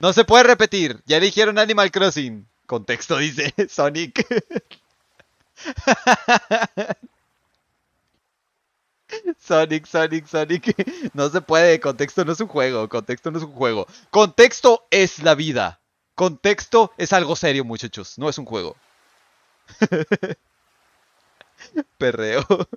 No se puede repetir. Ya eligieron Animal Crossing. Contexto dice Sonic. Sonic, Sonic, Sonic. No se puede. Contexto no es un juego. Contexto no es un juego. Contexto es la vida. Contexto es algo serio, muchachos. No es un juego. Perreo.